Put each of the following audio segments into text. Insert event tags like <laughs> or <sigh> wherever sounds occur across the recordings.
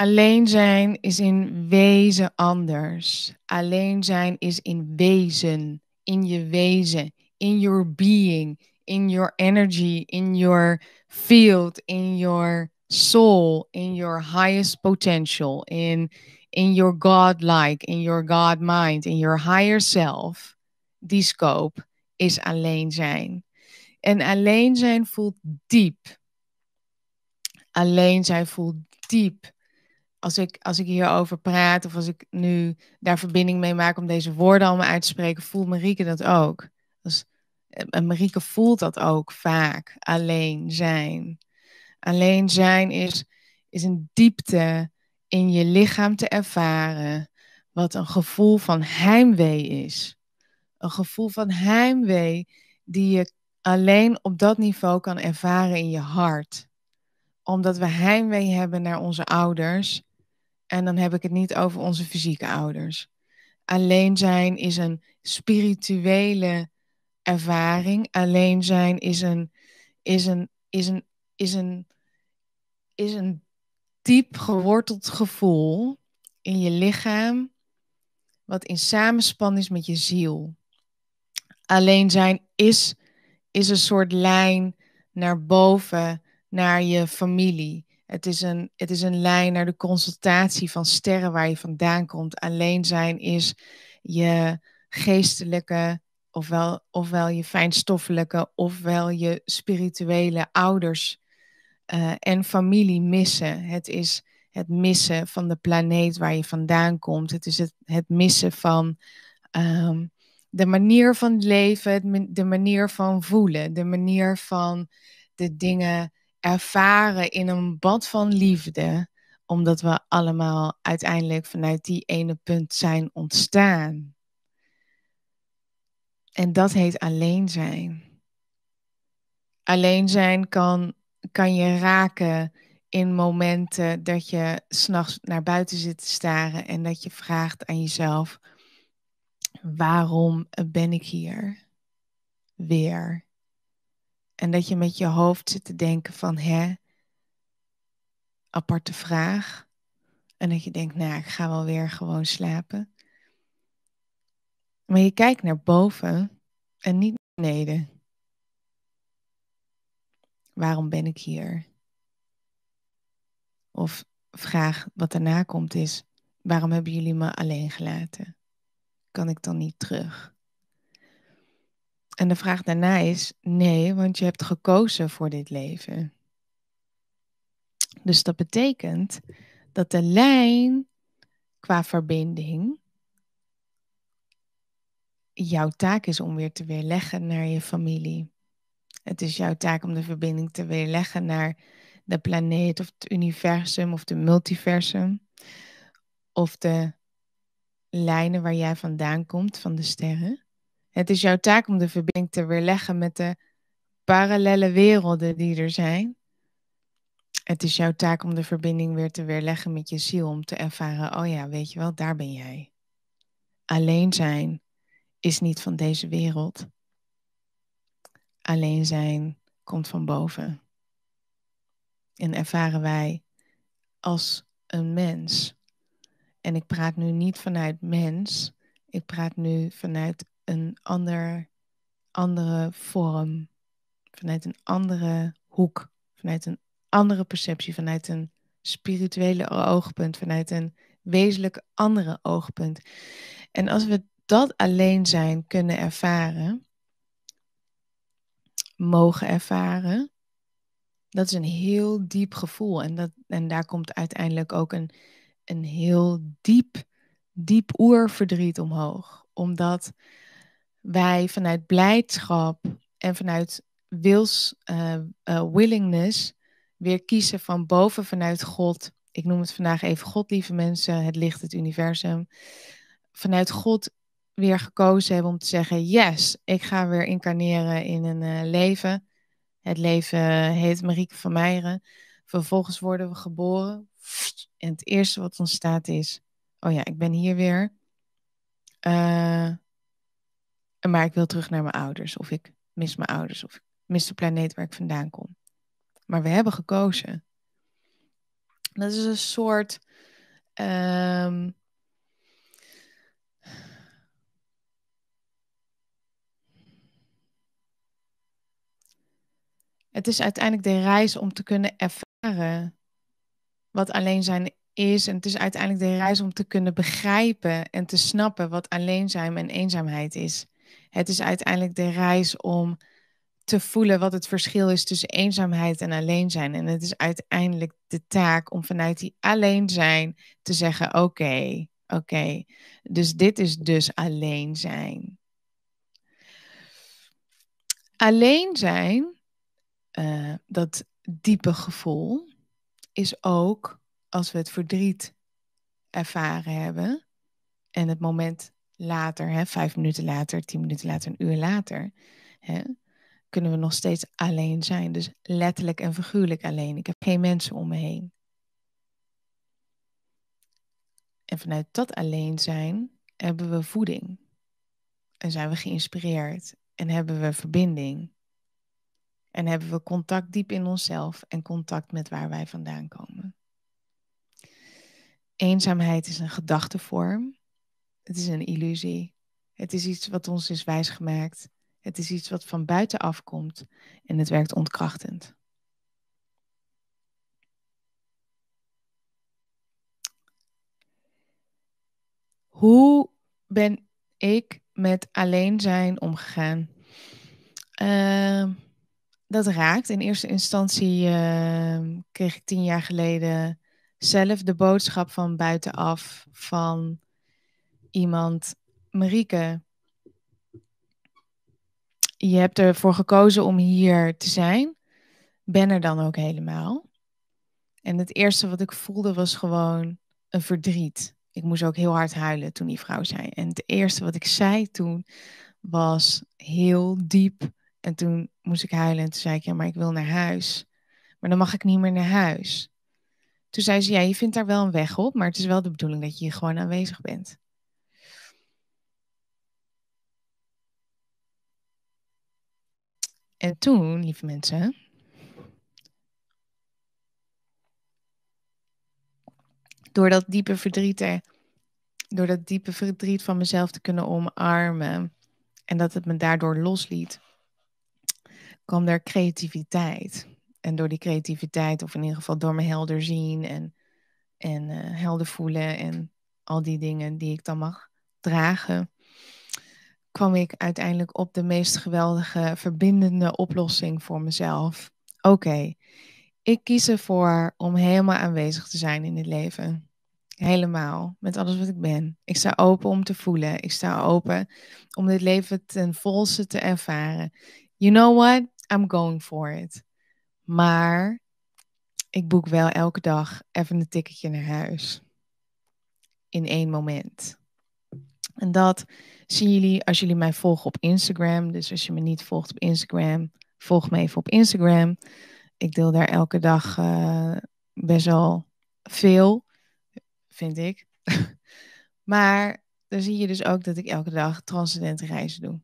Alleen zijn is in wezen anders. Alleen zijn is in wezen, in je wezen, in your being, in your energy, in your field, in your soul, in your highest potential, in, in your godlike, in your god mind, in your higher self. Die scope is alleen zijn. En alleen zijn voelt diep. Alleen zijn voelt diep als ik, als ik hierover praat of als ik nu daar verbinding mee maak om deze woorden allemaal uit te spreken, voelt Marieke dat ook. Dus, en Marieke voelt dat ook vaak, alleen zijn. Alleen zijn is, is een diepte in je lichaam te ervaren, wat een gevoel van heimwee is. Een gevoel van heimwee die je alleen op dat niveau kan ervaren in je hart omdat we heimwee hebben naar onze ouders en dan heb ik het niet over onze fysieke ouders. Alleen zijn is een spirituele ervaring. Alleen zijn is een, is een, is een, is een, is een diep geworteld gevoel in je lichaam, wat in samenspan is met je ziel. Alleen zijn is, is een soort lijn naar boven, naar je familie. Het is, een, het is een lijn naar de consultatie van sterren waar je vandaan komt. Alleen zijn is je geestelijke, ofwel, ofwel je fijnstoffelijke, ofwel je spirituele ouders eh, en familie missen. Het is het missen van de planeet waar je vandaan komt. Het is het, het missen van ehm, de manier van leven, de manier van voelen, de manier van de dingen ervaren in een bad van liefde, omdat we allemaal uiteindelijk vanuit die ene punt zijn ontstaan. En dat heet alleen zijn. Alleen zijn kan, kan je raken in momenten dat je s'nachts naar buiten zit te staren en dat je vraagt aan jezelf: waarom ben ik hier weer? En dat je met je hoofd zit te denken van, hè, aparte vraag. En dat je denkt, nou, ik ga wel weer gewoon slapen. Maar je kijkt naar boven en niet naar beneden. Waarom ben ik hier? Of vraag wat daarna komt is, waarom hebben jullie me alleen gelaten? Kan ik dan niet terug? En de vraag daarna is: nee, want je hebt gekozen voor dit leven. Dus dat betekent dat de lijn qua verbinding jouw taak is om weer te weerleggen naar je familie. Het is jouw taak om de verbinding te weerleggen naar de planeet of het universum of de multiversum of de lijnen waar jij vandaan komt van de sterren. Het is jouw taak om de verbinding te weerleggen met de parallele werelden die er zijn. Het is jouw taak om de verbinding weer te weerleggen met je ziel, om te ervaren, oh ja, weet je wel, daar ben jij. Alleen zijn is niet van deze wereld. Alleen zijn komt van boven. En ervaren wij als een mens. En ik praat nu niet vanuit mens, ik praat nu vanuit een ander, andere vorm, vanuit een andere hoek, vanuit een andere perceptie, vanuit een spirituele oogpunt, vanuit een wezenlijk andere oogpunt. En als we dat alleen zijn kunnen ervaren, mogen ervaren, dat is een heel diep gevoel. En, dat, en daar komt uiteindelijk ook een, een heel diep, diep oerverdriet omhoog. Omdat wij vanuit blijdschap en vanuit wils, eh, eh, willingness weer kiezen van boven vanuit God. Ik noem het vandaag even God, lieve mensen, het licht, het universum. Vanuit God weer gekozen hebben om te zeggen: Yes, ik ga weer incarneren in een eh, leven. Het leven heet Marieke van Meijeren. Vervolgens worden we geboren. En het eerste wat ontstaat is: Oh ja, ik ben hier weer. maar ik wil terug naar mijn ouders. Of ik mis mijn ouders. Of ik mis de planeet waar ik vandaan kom. Maar we hebben gekozen. Dat is een soort. Ehm, het is uiteindelijk de reis om te kunnen ervaren wat alleen zijn is. En het is uiteindelijk de reis om te kunnen begrijpen en te snappen wat alleen zijn en eenzaamheid is. Het is uiteindelijk de reis om te voelen wat het verschil is tussen eenzaamheid en alleen zijn. En het is uiteindelijk de taak om vanuit die alleen zijn te zeggen: oké, oké, dus dit is dus alleen zijn. Alleen zijn, eh, dat diepe gevoel, is ook als we het verdriet ervaren hebben en het moment later, hè, vijf minuten later, tien minuten later, een uur later, hè, kunnen we nog steeds alleen zijn. Dus letterlijk en figuurlijk alleen. Ik heb geen mensen om me heen. En vanuit dat alleen zijn hebben we voeding. En zijn we geïnspireerd. En hebben we verbinding. En hebben we contact diep in onszelf en contact met waar wij vandaan komen. Eenzaamheid is een gedachtevorm het is een illusie. Het is iets wat ons is wijsgemaakt. Het is iets wat van buitenaf komt en het werkt ontkrachtend. Hoe ben ik met alleen zijn omgegaan? Ehm, dat raakt. In eerste instantie ehm, kreeg ik tien jaar geleden zelf de boodschap van buitenaf van iemand, Marieke, je hebt ervoor gekozen om hier te zijn. Ben er dan ook helemaal. En het eerste wat ik voelde was gewoon een verdriet. Ik moest ook heel hard huilen toen die vrouw zei. En het eerste wat ik zei toen was heel diep. En toen moest ik huilen en toen zei ik, ja, maar ik wil naar huis. Maar dan mag ik niet meer naar huis. Toen zei ze, ja, je vindt daar wel een weg op, maar het is wel de bedoeling dat je hier gewoon aanwezig bent. En toen, lieve mensen, door dat diepe verdriet door dat diepe verdriet van mezelf te kunnen omarmen en dat het me daardoor losliet, kwam er creativiteit. En door die creativiteit, of in ieder geval door me helder zien en, en eh, helder voelen en al die dingen die ik dan mag dragen, kwam ik uiteindelijk op de meest geweldige verbindende oplossing voor mezelf. Oké, ik kies ervoor om helemaal aanwezig te zijn in dit leven. Helemaal, met alles wat ik ben. Ik sta open om te voelen. Ik sta open om dit leven ten volste te ervaren. You know what? I'm going for it. Maar ik boek wel elke dag even een ticketje naar huis. In één moment. En dat zien jullie als jullie mij volgen op Instagram. Dus als je me niet volgt op Instagram, volg me even op Instagram. Ik deel daar elke dag eh, best wel veel, vind ik. <laughs> maar dan zie je dus ook dat ik elke dag transcendente reizen doe.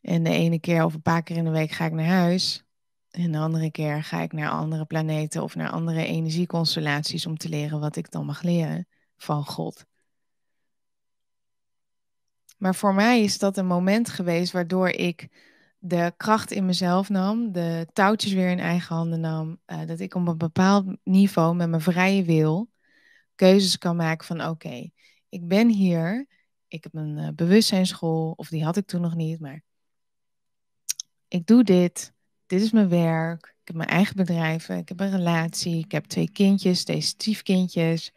En de ene keer of een paar keer in de week ga ik naar huis. En de andere keer ga ik naar andere planeten of naar andere energieconstellaties om te leren wat ik dan mag leren van God. Maar voor mij is dat een moment geweest waardoor ik de kracht in mezelf nam, de touwtjes weer in eigen handen nam, eh, dat ik op een bepaald niveau met mijn vrije wil keuzes kan maken van oké, ik ben hier, ik heb een uh, bewustzijnsschool, of die had ik toen nog niet, maar ik doe dit, dit is mijn werk, ik heb mijn eigen bedrijf, ik heb een relatie, ik heb twee kindjes, twee stiefkindjes,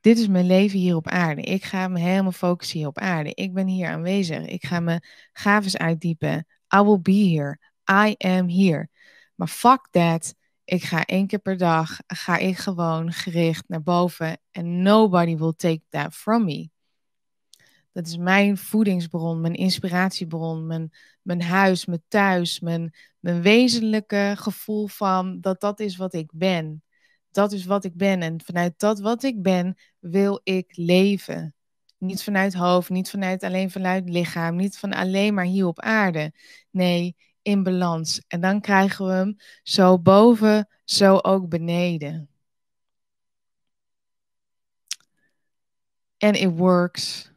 dit is mijn leven hier op aarde. Ik ga me helemaal focussen hier op aarde. Ik ben hier aanwezig. Ik ga mijn gaven uitdiepen. I will be here. I am here. Maar fuck that. Ik ga één keer per dag, ga ik gewoon gericht naar boven. En nobody will take that from me. Dat is mijn voedingsbron, mijn inspiratiebron, mijn, mijn huis, mijn thuis, mijn, mijn wezenlijke gevoel van dat dat is wat ik ben dat is wat ik ben. En vanuit dat wat ik ben, wil ik leven. Niet vanuit hoofd, niet vanuit alleen vanuit lichaam, niet van alleen maar hier op aarde. Nee, in balans. En dan krijgen we hem zo boven, zo ook beneden. En it works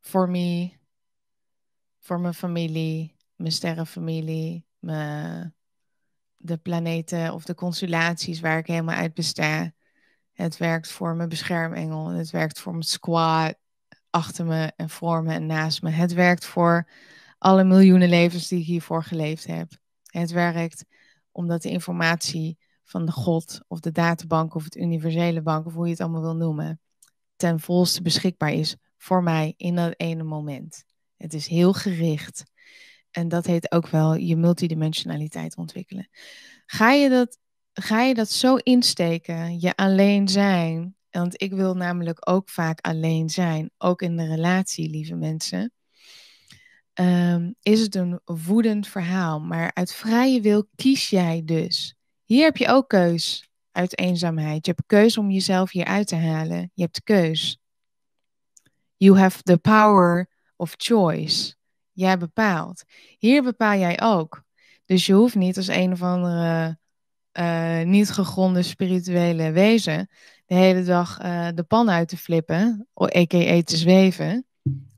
for me, voor mijn familie, mijn sterrenfamilie, mijn de planeten of de constellaties waar ik helemaal uit besta. Het werkt voor mijn beschermengel. Het werkt voor mijn squad achter me en voor me en naast me. Het werkt voor alle miljoenen levens die ik hiervoor geleefd heb. Het werkt omdat de informatie van de God of de databank of het universele bank of hoe je het allemaal wil noemen, ten volste beschikbaar is voor mij in dat ene moment. Het is heel gericht en dat heet ook wel je multidimensionaliteit ontwikkelen. Ga je dat, ga je dat zo insteken, je alleen zijn? Want ik wil namelijk ook vaak alleen zijn, ook in de relatie, lieve mensen. Ehm, is het een woedend verhaal, maar uit vrije wil kies jij dus. Hier heb je ook keus uit eenzaamheid. Je hebt keus om jezelf hier uit te halen. Je hebt keus. You have the power of choice. Jij bepaalt. Hier bepaal jij ook. Dus je hoeft niet als een of andere uh, niet gegronde spirituele wezen de hele dag eh, de pan uit te flippen, a.k.a. te zweven.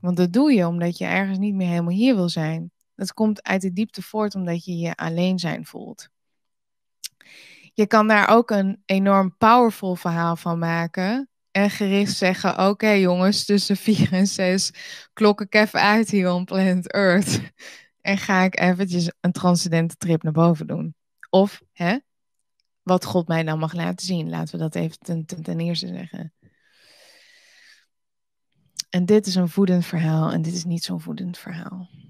Want dat doe je omdat je ergens niet meer helemaal hier wil zijn. Dat komt uit de diepte voort omdat je je alleen zijn voelt. Je kan daar ook een enorm powerful verhaal van maken en gericht zeggen: Oké, jongens, tussen vier en zes klok ik even uit hier op planet Earth. En ga ik eventjes een transcendente trip naar boven doen. Of hè, wat God mij nou mag laten zien. Laten we dat even ten, ten, ten eerste zeggen. En dit is een voedend verhaal en dit is niet zo'n voedend verhaal.